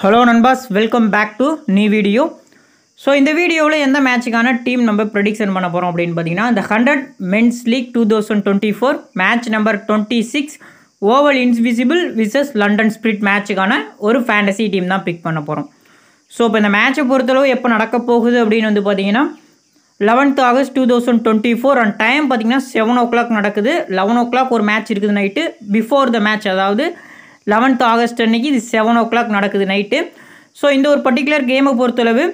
hello நண்பாஸ் welcome back to நீ video so இந்த வீடியோவில் எந்த மேட்சுக்கான டீம் நம்ம ப்ரெடிக்ஷன் பண்ண போகிறோம் அப்படின்னு பார்த்தீங்கன்னா இந்த hundred men's league two thousand twenty four match number twenty six oval invincible விசஸ் லண்டன் ஸ்பிரிட் மேட்சுக்கான ஒரு ஃபேண்டசி டீம் தான் பிக் பண்ண போகிறோம் ஸோ இப்போ இந்த மேட்ச்சை பொறுத்தளவு எப்போ நடக்க போகுது அப்படின்னு வந்து பார்த்தீங்கன்னா eleventh August two thousand twenty four and time பார்த்தீங்கன்னா செவன் ஓ கிளாக் நடக்குது லெவன் ஓ கிளாக் ஒரு மேட்ச் இருக்குது நைட்டு பிஃபோர் த மேட்ச் அதாவது லெவன்த் ஆகஸ்ட் அன்றைக்கி இது செவன் ஓ கிளாக் நடக்குது நைட்டு ஸோ இந்த ஒரு பர்டிகுலர் கேமை பொறுத்தளவு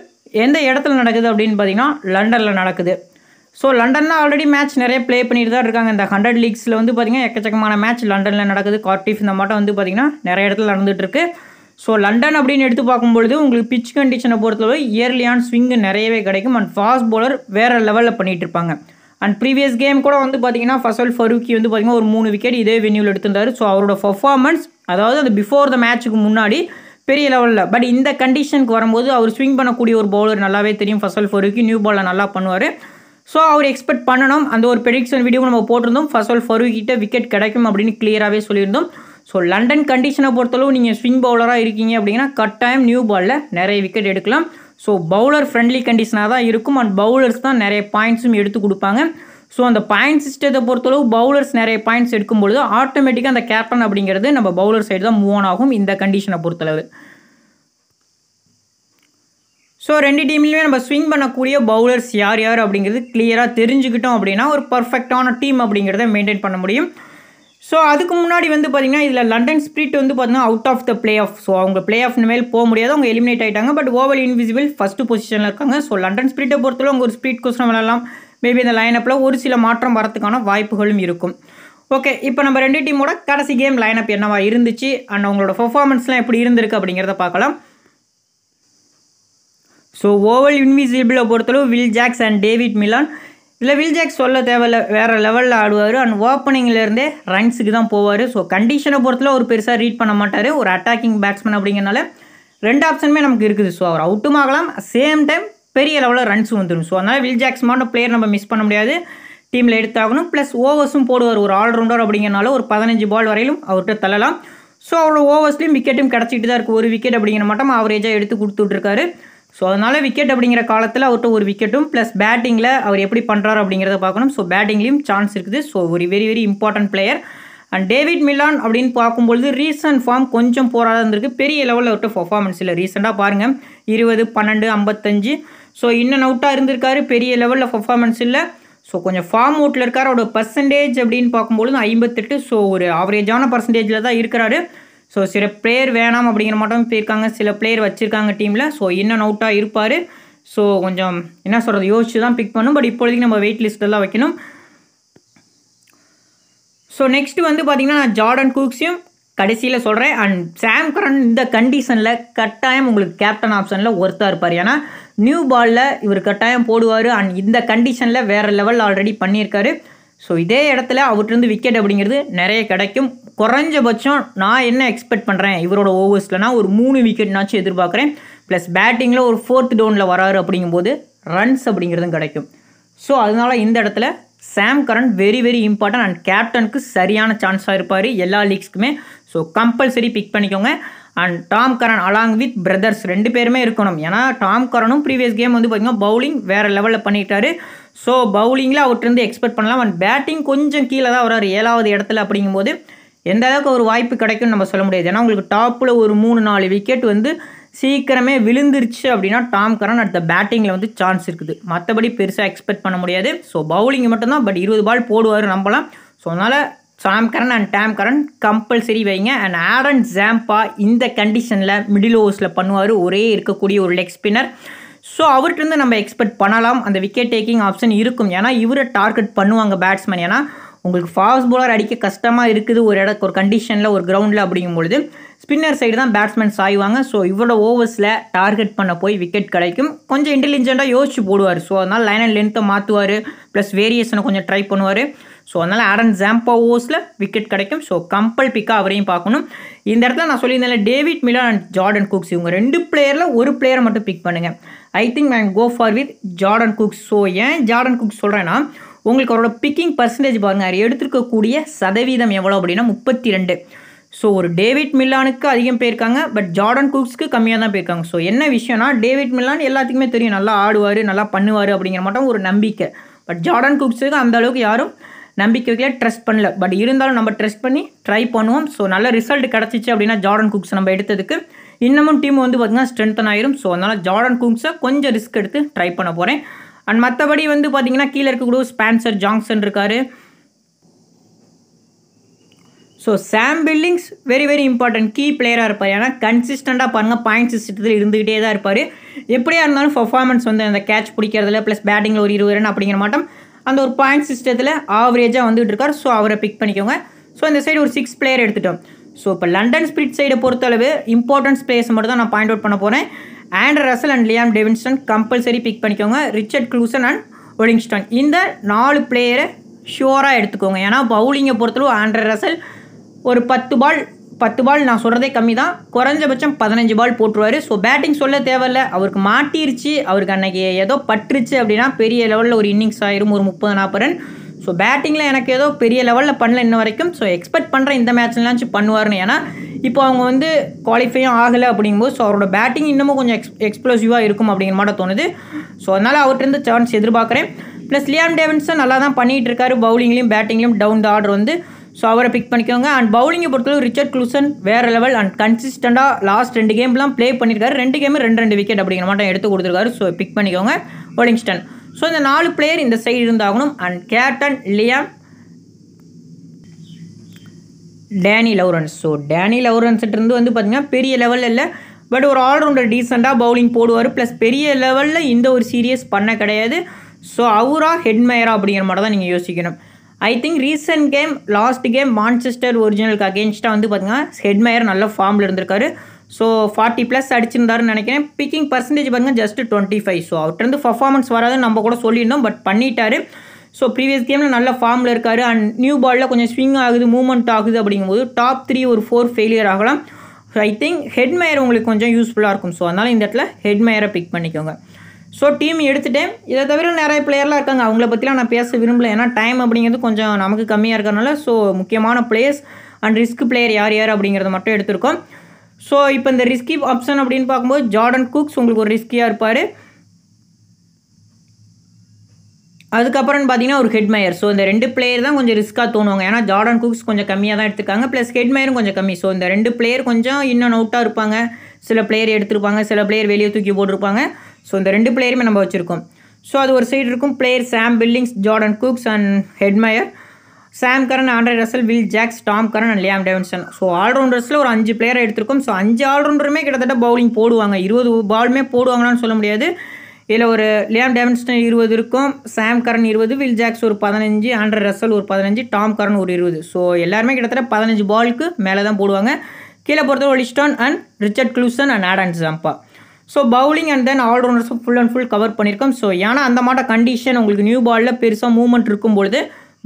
எந்த இடத்துல நடக்குது அப்படின்னு பார்த்தீங்கன்னா லண்டனில் நடக்குது ஸோ லண்டனில் ஆல்ரெடி மேட்ச் நிறைய ப்ளே பண்ணிட்டு தான் இருக்காங்க இந்த ஹண்ட்ரட் லீக்ஸில் வந்து பார்த்திங்கன்னா எக்கச்சக்கமான மேட்ச் லண்டனில் நடக்குது கார்டிஃப் இந்த மாட்டம் வந்து பார்த்திங்கன்னா நிறைய இடத்துல நடந்துகிட்ருக்கு ஸோ லண்டன் அப்படின்னு எடுத்து பார்க்கும்பொழுது உங்களுக்கு பிச் கண்டிஷனை பொறுத்தளவு இயர்லியான ஸ்விங்கு நிறையவே கிடைக்கும் அண்ட் ஃபாஸ்ட் போலர் வேறு லெவலில் பண்ணிகிட்டு இருப்பாங்க அண்ட் ப்ரீவியஸ் கேம் கூட வந்து பார்த்தீங்கன்னா ஃபசல் ஃபருக்கி வந்து பார்த்திங்கன்னா ஒரு மூணு விக்கெட் இதே வென்யூவில் எடுத்திருந்தார் ஸோ அவரோட பர்ஃபார்மன்ஸ் அதாவது அந்த பிஃபோர் த மேட்ச்சுக்கு முன்னாடி பெரிய லெவலில் பட் இந்த கண்டிஷனுக்கு வரும்போது அவர் ஸ்விங் பண்ணக்கூடிய ஒரு பவுலர் நல்லாவே தெரியும் ஃபசல் ஃபருக்கி நியூ பாலில் நல்லா பண்ணுவார் ஸோ அவர் எக்ஸ்பெக்ட் பண்ணணும் அந்த ஒரு ப்ரெடிக்ஷன் வீடியோ நம்ம போட்டிருந்தோம் ஃபசல் ஃபருக்கிட்ட விக்கெட் கிடைக்கும் அப்படின்னு கிளியராகவே சொல்லியிருந்தோம் ஸோ லண்டன் கண்டிஷனை பொறுத்தளவு நீங்கள் ஸ்விங் பவுலராக இருக்கீங்க அப்படின்னா கட்டாயம் நியூ பாலில் நிறைய விக்கெட் எடுக்கலாம் ஸோ பவுலர் ஃப்ரெண்ட்லி கண்டிஷனாக தான் இருக்கும் அண்ட் பவுலர்ஸ் தான் நிறைய பாயிண்ட்ஸும் எடுத்து கொடுப்பாங்க ஸோ அந்த பாயிண்ட் சிஸ்டத்தை பொறுத்தளவு பவுலர்ஸ் நிறைய பாயிண்ட்ஸ் எடுக்கும் பொழுது ஆட்டோமேட்டிக்காக அந்த கேப்டன் அப்படிங்கிறது நம்ம பவுலர் சைடு தான் மூவ் ஆன் ஆகும் இந்த கண்டிஷனை பொறுத்தளவு ஸோ ரெண்டு டீம்லையுமே நம்ம ஸ்விங் பண்ணக்கூடிய பவுலர்ஸ் யார் யார் அப்படிங்கிறது கிளியராக தெரிஞ்சுக்கிட்டோம் அப்படின்னா ஒரு பர்ஃபெக்டான டீம் அப்படிங்கிறத மெயின்டைன் பண்ண முடியும் ஸோ அதுக்கு முன்னாடி வந்து பார்த்திங்கன்னா இதில் லண்டன் ஸ்பிரிட் வந்து பார்த்திங்கன்னா out of the play off so அவங்க பிளே ஆஃப் மேல் போக முடியாது அவங்க எலிமினேட் ஆகிட்டாங்க பட் ஓவல் இன்விசிபிள் ஃபஸ்ட்டு பொசிஷனில் இருக்காங்க ஸோ லண்டன் ஸ்பிரிட்டை பொறுத்தவரை அவங்க ஒரு ஸ்பீட் கொஸ்டின் விளாடலாம் மேபி இந்த லைனப்பில் ஒரு சில மாற்றம் வரத்துக்கான வாய்ப்புகளும் இருக்கும் ஓகே இப்போ நம்ம ரெண்டு டீமோட கடைசி கேம் லைன் அப் என்னவா இருந்துச்சு அண்ட் அவங்களோட பர்ஃபார்மன்ஸ்லாம் எப்படி இருந்திருக்கு அப்படிங்கிறத பார்க்கலாம் ஸோ ஓவல் இன்விசிபிளை பொறுத்தளவு Will Jacks and David Malan இல்லை வில்ஜாக் சொல்ல தேவையில்ல வேறு லெவலில் ஆடுவார் அண்ட் ஓப்பனிங்லேருந்தே ரன்ஸுக்கு தான் போவார் ஸோ கண்டிஷனை பொறுத்தில் ஒரு பெருசாக ரீட் பண்ண மாட்டார் ஒரு அட்டாக்கிங் பேட்ஸ்மேன் அப்படிங்கிறனால ரெண்டு ஆப்ஷனுமே நமக்கு இருக்குது ஸோ அவர் அவுட்டும் ஆகலாம் சேம் டைம் பெரிய லெவலில் ரன்ஸ் வந்துடும் ஸோ அதனால் வில்ஜாக்ஸ் மாட்டோம் பிளேயர் நம்ம மிஸ் பண்ண முடியாது டீமில் எடுத்தாகணும் ப்ளஸ் ஓவர்ஸும் போடுவார் ஒரு ஆல்ரவுண்டர் அப்படிங்கிறனால ஒரு பதினஞ்சு பால் வரையிலும் அவர்கிட்ட தள்ளலாம் ஸோ அவ்வளோ ஓவர்ஸ்லையும் விக்கெட்டும் கிடச்சிக்கிட்டு தான் இருக்குது ஒரு விக்கெட் அப்படிங்கிற மட்டும் அவரேஜாக எடுத்து கொடுத்துட்ருக்காரு ஸோ அதனால் விக்கெட் அப்படிங்கிற காலத்தில் அவர்கிட்ட ஒரு விக்கெட்டும் ப்ளஸ் பேட்டிங்கில் அவர் எப்படி பண்ணுறாரு அப்படிங்கிறத பார்க்கணும் ஸோ பேட்டிங்லேயும் சான்ஸ் இருக்குது ஸோ ஒரு very very important player and David Malan அப்படின்னு பார்க்கும்பொழுது ரீசன்ட் ஃபார்ம் கொஞ்சம் போராட இருந்திருக்கு பெரிய லெவலில் அவர்கிட்ட பர்ஃபார்மன்ஸ் இல்லை ரீசெண்டாக பாருங்கள் இருபது பன்னெண்டு ஐம்பத்தஞ்சு ஸோ இன்னும் அவுட்டாக இருந்திருக்காரு பெரிய லெவலில் பர்ஃபார்மன்ஸ் இல்லை ஸோ கொஞ்சம் ஃபார்ம் அவுட்டில் இருக்கார் அவரோட பர்சன்டேஜ் அப்படின்னு பார்க்கும்பொழுது ஐம்பத்தெட்டு ஸோ ஒரு ஆவரேஜான பர்சன்டேஜில் தான் இருக்கிறாரு ஸோ சில பிளேயர் வேணாம் அப்படிங்கிற மட்டும் போயிருக்காங்க சில பிளேயர் வச்சுருக்காங்க டீமில் ஸோ இன்னும் அவுட்டாக இருப்பார் ஸோ கொஞ்சம் என்ன சொல்கிறது யோசிச்சு தான் பிக் பண்ணும் பட் இப்போதைக்கு நம்ம வெயிட் லிஸ்ட்டெல்லாம் வைக்கணும் ஸோ நெக்ஸ்ட் வந்து பார்த்திங்கன்னா நான் ஜார்டன் குக்ஸையும் கடைசியில் சொல்கிறேன் அண்ட் சாம் கரன் இந்த கண்டிஷனில் கட்டாயம் உங்களுக்கு கேப்டன் ஆப்ஷனில் ஒருத்தாக இருப்பார் ஏன்னா நியூ பாலில் இவர் கட்டாயம் போடுவார் அண்ட் இந்த கண்டிஷனில் வேறு லெவல் ஆல்ரெடி பண்ணியிருக்காரு ஸோ இதே இடத்துல அவர்கிட்டருந்து விக்கெட் அப்படிங்கிறது நிறைய கிடைக்கும் குறைஞ்சபட்சம் நான் என்ன எக்ஸ்பெக்ட் பண்ணுறேன் இவரோட ஓவர்ஸ்லனா ஒரு மூணு விக்கெட்னாச்சும் எதிர்பார்க்குறேன் ப்ளஸ் பேட்டிங்கில் ஒரு ஃபோர்த் டவுனில் வராரு அப்படிங்கும்போது ரன்ஸ் அப்படிங்கிறதும் கிடைக்கும் ஸோ அதனால் இந்த இடத்துல Sam Curran very very important and கேப்டனுக்கு சரியான சான்ஸாக இருப்பார் எல்லா லீக்ஸ்க்குமே ஸோ கம்பல்சரி பிக் பண்ணிக்கோங்க and Tom Curran along with brothers ரெண்டு பேருமே இருக்கணும் ஏன்னா டாம் கரனும் ப்ரீவியஸ் கேம் வந்து பார்த்திங்கன்னா பவுலிங் வேறு லெவலில் பண்ணிட்டாரு ஸோ பவுலிங்கில் அவர்கிட்டருந்து எக்ஸ்பெக்ட் பண்ணலாம் அண்ட் பேட்டிங் கொஞ்சம் கீழே தான் வராரு ஏழாவது இடத்துல அப்படிங்கும்போது எந்த அளவுக்கு ஒரு வாய்ப்பு கிடைக்கும்னு நம்ம சொல்ல முடியாது ஏன்னா உங்களுக்கு டாப்பில் ஒரு மூணு நாலு விக்கெட் வந்து சீக்கிரமே விழுந்துருச்சு அப்படின்னா டாம் கரன் அடுத்த பேட்டிங்கில் வந்து சான்ஸ் இருக்குது மற்றபடி பெருசாக எக்ஸ்பெக்ட் பண்ண முடியாது ஸோ பவுலிங் மட்டும்தான் பட் இருபது பால் போடுவார் நம்பலாம் ஸோ அதனால் Sam Curran and Tom Curran compulsory வைங்க அண்ட் ஆரன் ஜாம்பா இந்த கண்டிஷனில் மிடில் ஓவர்ஸில் பண்ணுவார் ஒரே இருக்கக்கூடிய ஒரு லெக் ஸ்பின்னர் ஸோ அவர்கிட்டருந்து நம்ம எக்ஸ்பெக்ட் பண்ணலாம் அந்த விக்கெட் டேக்கிங் ஆப்ஷன் இருக்கும் ஏன்னா இவரை டார்கெட் பண்ணுவாங்க பேட்ஸ்மேன் ஏன்னா உங்களுக்கு ஃபாஸ்ட் போலர் அடிக்க கஷ்டமாக இருக்குது ஒரு இட ஒரு கண்டிஷனில் ஒரு கிரவுண்டில் அப்படிங்கும்பொழுது ஸ்பின்னர் சைடு தான் பேட்ஸ்மேன் சாய்வாங்க ஸோ இவரோட ஓவர்ஸில் டார்கெட் பண்ண போய் விக்கெட் கிடைக்கும் கொஞ்சம் இன்டெலிஜென்ட்டாக யோசிச்சு போடுவார் ஸோ அதனால் லைன் அண்ட் லென்த்தை மாற்றுவார் ப்ளஸ் வேரியேஷனை கொஞ்சம் ட்ரை பண்ணுவார் ஸோ அதனால் ஆடன் ஜாம்பா ஓஸில் விக்கெட் கிடைக்கும் ஸோ கம்பல் பிக்காக அவரையும் பார்க்கணும் இந்த இடத்துல நான் சொல்லியிருந்தேன் David Malan and Jordan Cox இவங்க ரெண்டு பிளேயரில் ஒரு பிளேயரை மட்டும் பிக் பண்ணுங்கள் I think I go for with Jordan Cox so ஏன் ஜார்டன் குக்ஸ் சொல்கிறேன்னா உங்களுக்கு அவரோட பிக்கிங் பர்சன்டேஜ் பாருங்கள் அவர் எடுத்துருக்கக்கூடிய சதவீதம் எவ்வளோ அப்படின்னா முப்பத்தி ரெண்டு ஸோ ஒரு டேவிட் மில்லானுக்கு அதிகம் போயிருக்காங்க பட் ஜார்டன் குக்ஸ்க்கு கம்மியாக தான் போயிருக்காங்க ஸோ என்ன விஷயம்னா டேவிட் மில்லான் எல்லாத்துக்குமே தெரியும் நல்லா ஆடுவார் நல்லா பண்ணுவார் அப்படிங்கிற மட்டும் ஒரு நம்பிக்கை பட் ஜார்டன் குக்ஸுக்கு அந்த அளவுக்கு யாரும் நம்பிக்கை வைக்கல ட்ரெஸ்ட் பண்ணல பட் இருந்தாலும் நம்ம ட்ரெஸ்ட் பண்ணி ட்ரை பண்ணுவோம் ஸோ நல்ல ரிசல்ட் கிடச்சிச்சு அப்படின்னா ஜார்டன் குக்ஸ் நம்ம எடுத்ததுக்கு இன்னமும் டீம் வந்து பார்த்திங்கன்னா ஸ்ட்ரென்த்தன் ஆயிரும் ஸோ அதனால் ஜார்டன் குங்ஸை கொஞ்சம் ரிஸ்க் எடுத்து ட்ரை பண்ண போகிறேன் அண்ட் மற்றபடி வந்து பார்த்திங்கன்னா கீழே இருக்கக்கூடிய ஸ்பான்சர் ஜாங்சன் இருக்கார் so Sam Billings very very important key பிளேயராக இருப்பார் ஏன்னா கன்சிஸ்டண்ட்டாக பாருங்கள் பாயிண்ட் சிஸ்டத்தில் இருந்துகிட்டே தான் இருப்பார் எப்படியா இருந்தாலும் பர்ஃபார்மன்ஸ் வந்து அந்த கேட்ச் பிடிக்கிறதுல ப்ளஸ் பேட்டிங்கில் ஒரு இருபது ரன் அப்படிங்கிற மாட்டோம் அந்த ஒரு பாயிண்ட் சிஸ்டத்தில் ஆவரேஜாக வந்துகிட்டு இருக்கார் ஸோ அவரை பிக் பண்ணிக்கோங்க ஸோ இந்த சைடு ஒரு சிக்ஸ் பிளேயர் எடுத்துட்டோம் ஸோ இப்போ லண்டன் ஸ்பிரிட் சைடை பொறுத்தளவு இம்பார்ட்டன்ஸ் பிளேஸ் மட்டும் தான் நான் பாயிண்ட் அவுட் பண்ண போகிறேன் and Russell and Liam Livingstone compulsory pick பண்ணிக்கோங்க ரிச்சர்ட் க்ளூசன் அண்ட் ஒலிங்ஸ்டன் இந்த நாலு பிளேயரை ஷியோராக எடுத்துக்கோங்க ஏன்னா பவுலிங்கை பொறுத்தளவு ஆண்ட்ரே ரசல் ஒரு பத்து பால் பத்து பால் நான் சொல்கிறதே கம்மி தான் குறைஞ்சபட்சம் பதினஞ்சு பால் போட்டுருவார் ஸோ பேட்டிங் சொல்ல தேவையில்ல அவருக்கு மாட்டிருச்சு அவருக்கு அன்றைக்கி ஏதோ பட்டுருச்சு அப்படின்னா பெரிய லெவலில் ஒரு இன்னிங்ஸ் ஆயிரும் ஒரு முப்பது நாற்பது ரன் ஸோ பேட்டிங்கில் எனக்கு ஏதோ பெரிய லெவலில் பண்ணல இன்ன வரைக்கும் ஸோ எக்ஸ்பெக்ட் பண்ணுற இந்த மேட்ச்லாச்சும் பண்ணுவார்னு ஏன்னா இப்போ அவங்க வந்து குவாலிஃபையும் ஆகலை அப்படிங்கும்போது ஸோ அவரோட பேட்டிங் இன்னமும் கொஞ்சம் எக்ஸ் எக்ஸ்ப்ளோசிவாக இருக்கும் அப்படிங்கிற மாதிரி தோணுது ஸோ அதனால் அவர்கிட்ட சான்ஸ் எதிர்பார்க்குறேன் ப்ளஸ் லியாம் டேவின்ஸும் நல்லா தான் பண்ணிகிட்டு இருக்காரு பவுலிங்லேயும் பேட்டிங்லேயும் டவுன் த ஆர்டர் வந்து ஸோ அவரை பிக் பண்ணிக்கோங்க அண்ட் பவுலிங்கை பொறுத்தவரை ரிச்சர்ட் குலுசன் வேறு லெவல் அண்ட் கன்சிஸ்டண்டாக லாஸ்ட் ரெண்டு கேம்லாம் ப்ளே பண்ணியிருக்காரு ரெண்டு கேமு ரெண்டு ரெண்டு விக்கெட் அப்படிங்கிற மாட்டம் எடுத்து கொடுத்துருக்காரு ஸோ பிக் பண்ணிக்கோங்க ஒலிங்ஸ்டன் ஸோ இந்த நாலு பிளேயர் இந்த சைடு இருந்தாகணும் and captain Liam Danny Lawrence so Danny இருந்து வந்து பார்த்திங்கன்னா பெரிய லெவலில் இல்லை பட் ஒரு ஆல்ரவுண்டர் டீசெண்டாக பவுலிங் போடுவார் ப்ளஸ் பெரிய லெவலில் இந்த ஒரு சீரியஸ் பண்ண கிடையாது ஸோ அவராக ஹெட்மேயராக அப்படிங்கிற மாதிரி தான் நீங்கள் யோசிக்கணும் I think recent game last game Manchester ஒரிஜினலுக்கு அகேன்ஸ்டாக வந்து பார்த்திங்கன்னா ஹெட்மயர் நல்ல ஃபார்மில் இருந்திருக்காரு ஸோ ஃபார்ட்டி ப்ளஸ் அடிச்சிருந்தாருன்னு நினைக்கிறேன் பிக்கிங் பர்சன்டேஜ் பார்த்திங்கன்னா ஜஸ்ட் டுவெண்ட்டி ஃபைவ் ஸோ அவர்கிட்ட பர்ஃபார்மன்ஸ் வராதுன்னு நம்ம கூட சொல்லியிருந்தோம் பட் பண்ணிட்டார் ஸோ ப்ரீவியஸ் கேமில் நல்ல ஃபார்மில் இருக்கார் அண்ட் நியூ பாலில் கொஞ்சம் ஸ்விங் ஆகுது மூவ்மெண்ட் ஆகுது அப்படிங்கும்போது டாப் த்ரீ ஒரு ஃபோர் ஃபெயிலியர் ஆகலாம் ஸோ ஐ திங்க் ஹெட்மயர் உங்களுக்கு கொஞ்சம் யூஸ்ஃபுல்லாக இருக்கும் ஸோ அதனால் இந்த இடத்துல ஹெட்மயரை பிக் பண்ணிக்கோங்க ஸோ டீம் எடுத்துட்டேன் இதை தவிர நிறைய பிளேயர்லாம் இருக்காங்க அவங்கள பற்றிலாம் நான் பேச விரும்பல ஏன்னா டைம் அப்படிங்கிறது கொஞ்சம் நமக்கு கம்மியாக இருக்கிறனால ஸோ முக்கியமான பிளேயர்ஸ் அண்ட் ரிஸ்க் பிளேயர் யார் யார் அப்படிங்கிறத மட்டும் எடுத்திருக்கோம் ஸோ இப்போ இந்த ரிஸ்கி ஆப்ஷன் அப்படின்னு பார்க்கும்போது ஜார்டன் குக்ஸ் உங்களுக்கு ஒரு ரிஸ்கியாக இருப்பார் அதுக்கப்புறம் பார்த்தீங்கன்னா ஒரு ஹெட்மயர் ஸோ இந்த ரெண்டு பிளேயர் தான் கொஞ்சம் ரிஸ்க்காக தோணுவாங்க ஏன்னா ஜார்டன் குக்ஸ் கொஞ்சம் கம்மியாக தான் எடுத்துருக்காங்க ப்ளஸ் ஹெட்மயரும் கொஞ்சம் கம்மி ஸோ இந்த ரெண்டு பிளேயர் கொஞ்சம் இன்னும் அவுட்டாக இருப்பாங்க சில பிளேயர் எடுத்திருப்பாங்க சில பிளேயர் வெளியே தூக்கி போட்டிருப்பாங்க ஸோ இந்த ரெண்டு பிளேயருமே நம்ம வச்சுருக்கோம் ஸோ அது ஒரு சைடு இருக்கும் player Sam Billings Jordan Cox and Hetmyer Sam Curran Andre Russell Will Jacks Tom Curran and Liam Livingstone so ஆல்ரவுண்டர்ஸில் ஒரு அஞ்சு பிளேயரை எடுத்திருக்கோம் ஸோ அஞ்சு ஆல்ரவுண்டருமே கிட்டத்தட்ட பவுலிங் போடுவாங்க இருபது பாலுமே போடுவாங்களான்னு சொல்ல முடியாது இதில் ஒரு லியாம் டேவின்ஸ்டன் இருபது இருக்கும் சாம் கரன் இருபது வில் ஜாக்ஸ் ஒரு பதினஞ்சு ஆண்ட்ரே ரசல் ஒரு பதினஞ்சு டாம் கரன் ஒரு இருபது ஸோ எல்லாருமே கிட்டத்தட்ட பதினஞ்சு பாலுக்கு மேலே தான் போடுவாங்க கீழே பொறுத்தவரை Olly Stone and Richard Gleeson and Adam Zampa so bowling and then ஆல்ரவுண்டர்ஸும் ஃபுல் அண்ட் ஃபுல் கவர் பண்ணியிருக்கோம் ஸோ ஏன்னா அந்த மாட்ட கண்டிஷன் உங்களுக்கு நியூ பாலில் பெருசாக மூவ்மெண்ட் இருக்கும்பொழுது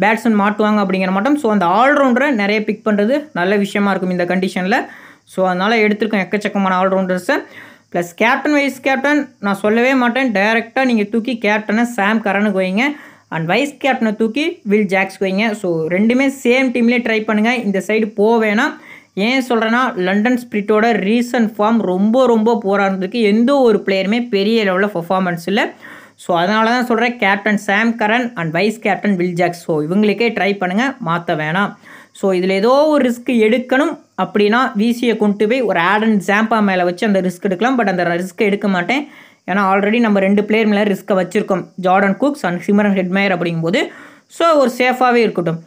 பேட்ஸ்மேன் மாட்டுவாங்க அப்படிங்கிற மாட்டம் ஸோ அந்த ஆல்ரவுண்டரை நிறைய பிக் பண்ணுறது நல்ல விஷயமா இருக்கும் இந்த கண்டிஷனில் ஸோ அதனால் எடுத்திருக்கோம் எக்கச்சக்கமான ஆல்ரவுண்டர்ஸை ப்ளஸ் கேப்டன் வைஸ் கேப்டன் நான் சொல்லவே மாட்டேன் டைரெக்டாக நீங்கள் தூக்கி கேப்டனை சாம் கரனுக்கு வைங்க அண்ட் வைஸ் கேப்டனை தூக்கி வில் ஜாக்ஸ் வைங்க ஸோ ரெண்டுமே சேம் டீம்லேயே ட்ரை பண்ணுங்கள் இந்த சைடு போவேன்னா ஏன் சொல்கிறேன்னா லண்டன் ஸ்பிரிட்டோட ரீசன்ட் ஃபார்ம் ரொம்ப ரொம்ப போராக எந்த ஒரு பிளேயருமே பெரிய லெவலில் பர்ஃபார்மன்ஸ் இல்லை ஸோ அதனால தான் சொல்கிறேன் captain Sam Curran and vice captain Will Jack so இவங்களுக்கே ட்ரை பண்ணுங்கள் மாற்ற வேணாம் ஸோ இதில் ஏதோ ஒரு ரிஸ்க் எடுக்கணும் அப்படின்னா விசியை கொண்டு போய் ஒரு ஆட் அண்ட் ஜாம்பா மேலே வச்சு அந்த ரிஸ்க் எடுக்கலாம் பட் அந்த ரிஸ்க்கை எடுக்க மாட்டேன் ஏன்னா ஆல்ரெடி நம்ம ரெண்டு பிளேயர் மேலே ரிஸ்க்கை வச்சுருக்கோம் Jordan Cox and Shimron Hetmyer அப்படிங்கும்போது ஸோ ஒரு சேஃபாகவே இருக்கட்டும்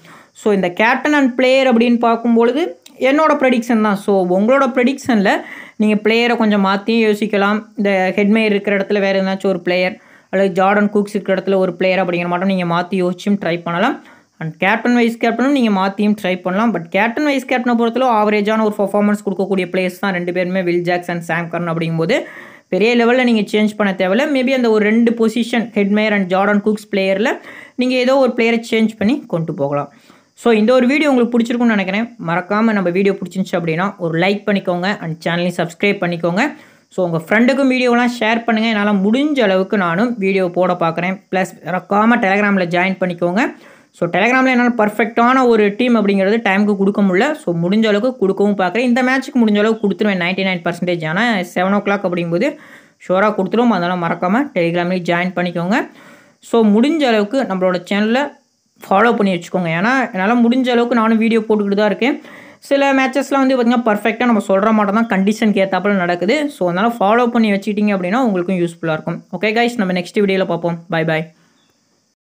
ஸோ இந்த கேப்டன் அண்ட் பிளேயர் அப்படின்னு பார்க்கும்பொழுது என்னோடய ப்ரெடிக்ஷன் தான் ஸோ உங்களோட ப்ரெடிக்ஷனில் நீங்கள் பிளேயரை கொஞ்சம் மாற்றியும் யோசிக்கலாம் இந்த ஹெட்மேயர் இருக்கிற இடத்துல வேறு ஏதாச்சும் ஒரு பிளேயர் அல்லது ஜார்டன் குக்ஸ் இருக்கிற இடத்துல ஒரு பிளேயர் அப்படிங்கிற மாட்டோம் நீங்கள் மாற்றி யோசிச்சும் ட்ரை பண்ணலாம் அண்ட் கேப்டன் வைஸ் கேப்டனும் நீங்கள் மாற்றியும் ட்ரை பண்ணலாம் பட் கேப்டன் வைஸ் கேப்டனை பொறுத்தளவு ஆவரேஜான ஒரு பர்ஃபார்மன்ஸ் கொடுக்கக்கூடிய பிளேயர்ஸ் தான் ரெண்டு பேருமே வில் ஜாக்ஸ் அண்ட் சாம் அப்படிங்கும்போது பெரிய லெவலில் நீங்கள் சேஞ்ச் பண்ண தேவையில்ல மேபி அந்த ஒரு ரெண்டு position Hetmyer and Jordan Cox பிளேயரில் நீங்கள் ஏதோ ஒரு பிளேயரை சேஞ்ச் பண்ணி கொண்டு போகலாம் ஸோ இந்த ஒரு வீடியோ உங்களுக்கு பிடிச்சிருக்குன்னு நினைக்கிறேன் மறக்காமல் நம்ம வீடியோ பிடிச்சிருந்துச்சு அப்படின்னா ஒரு லைக் பண்ணிக்கோங்க அண்ட் சேனலையும் சப்ஸ்கிரைப் பண்ணிக்கோங்க ஸோ உங்கள் ஃப்ரெண்டுக்கும் வீடியோலாம் ஷேர் பண்ணுங்கள் என்னால் முடிஞ்ச அளவுக்கு நானும் வீடியோ போட பார்க்குறேன் ப்ளஸ் மறக்காமல் டெலகிராமில் ஜாயின் பண்ணிக்கோங்க ஸோ டெலகிராமில் என்னால் பர்ஃபெக்டான ஒரு டீம் அப்படிங்கிறது டைமுக்கு கொடுக்க முடியல ஸோ முடிஞ்ச அளவுக்கு கொடுக்கவும் பார்க்குறேன் இந்த மேட்ச்சுக்கு முடிஞ்ச அளவுக்கு கொடுத்துருவேன் நைன்ட்டி நைன் பர்சன்டேஜ் ஆனால் செவன் ஓ கிளாக் அப்படிங்கும்போது ஷோராக கொடுத்துருவோம் அதனால் மறக்காமல் டெலிகிராம்லேயும் ஜாயின் பண்ணிக்கோங்க ஸோ முடிஞ்ச அளவுக்கு நம்மளோட சேனலில் ஃபாலோ பண்ணி வச்சுக்கோங்க ஏன்னா என்னால் முடிஞ்ச அளவுக்கு நானும் வீடியோ போட்டுக்கிட்டு தான் இருக்கேன் சில மேட்சஸ்லாம் வந்து பார்த்தீங்கன்னா பர்ஃபெக்டாக நம்ம சொல்கிற மாட்டோம் தான் கண்டிஷனுக்கு கேத்தாப்பில் நடக்குது ஸோ அதனால் ஃபாலோ பண்ணி வச்சுக்கிட்டிங்க அப்படின்னா உங்களுக்கும் யூஸ்ஃபுல்லாக இருக்கும் ஓகே கைஸ் நம்ம நெக்ஸ்ட் வீடியோவில் பார்ப்போம் பை பாய்